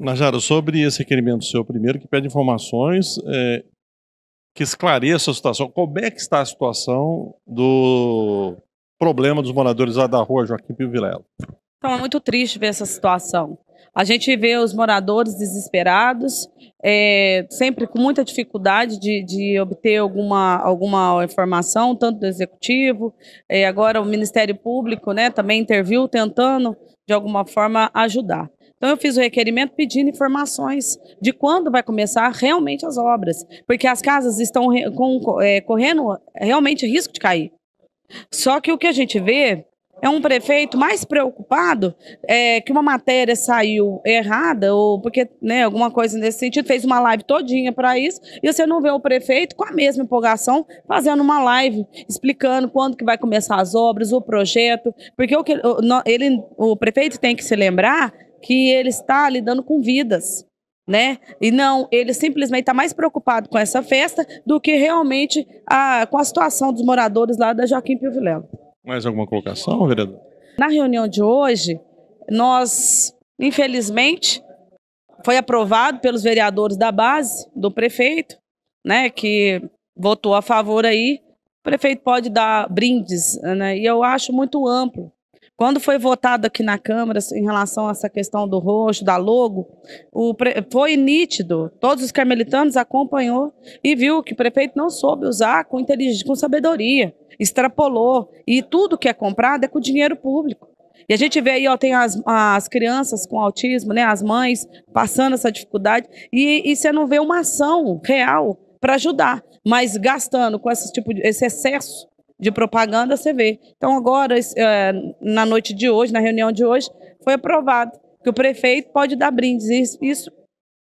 Najara, sobre esse requerimento seu primeiro, que pede informações é, que esclareça a situação. Como é que está a situação do problema dos moradores lá da rua Joaquim Pio Vilela? Então, é muito triste ver essa situação. A gente vê os moradores desesperados, é, sempre com muita dificuldade de, de, obter alguma, alguma informação, tanto do executivo, é, agora o Ministério Público né, também interviu, tentando de alguma forma ajudar. Então eu fiz o requerimento pedindo informações de quando vai começar realmente as obras, porque as casas estão com, é, correndo realmente risco de cair. Só que o que a gente vê é um prefeito mais preocupado é, que uma matéria saiu errada ou porque né, alguma coisa nesse sentido, fez uma live todinha para isso, e você não vê o prefeito com a mesma empolgação fazendo uma live explicando quando que vai começar as obras, o projeto, porque o, que, ele, o prefeito tem que se lembrar que ele está lidando com vidas. Né? E não, ele simplesmente está mais preocupado com essa festa do que realmente a, com a situação dos moradores lá da Joaquim Pio Vilela. Mais alguma colocação, vereador? Na reunião de hoje, nós, infelizmente, foi aprovado pelos vereadores da base do prefeito, né, que votou a favor aí. O prefeito pode dar brindes, né? E eu acho muito amplo quando foi votado aqui na Câmara assim, em relação a essa questão do roxo, da logo, o, foi nítido. Todos os carmelitanos acompanhou e viu que o prefeito não soube usar com, inteligência, com sabedoria, extrapolou. E tudo que é comprado é com dinheiro público. E a gente vê aí, ó, tem as, as crianças com autismo, né, as mães passando essa dificuldade, e, e você não vê uma ação real para ajudar, mas gastando com esse tipo de, esse excesso de propaganda, você vê. Então, agora, eh, na noite de hoje, na reunião de hoje, foi aprovado que o prefeito pode dar brindes. Isso,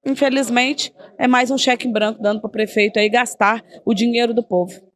infelizmente, é mais um cheque em branco dando para o prefeito aí gastar o dinheiro do povo.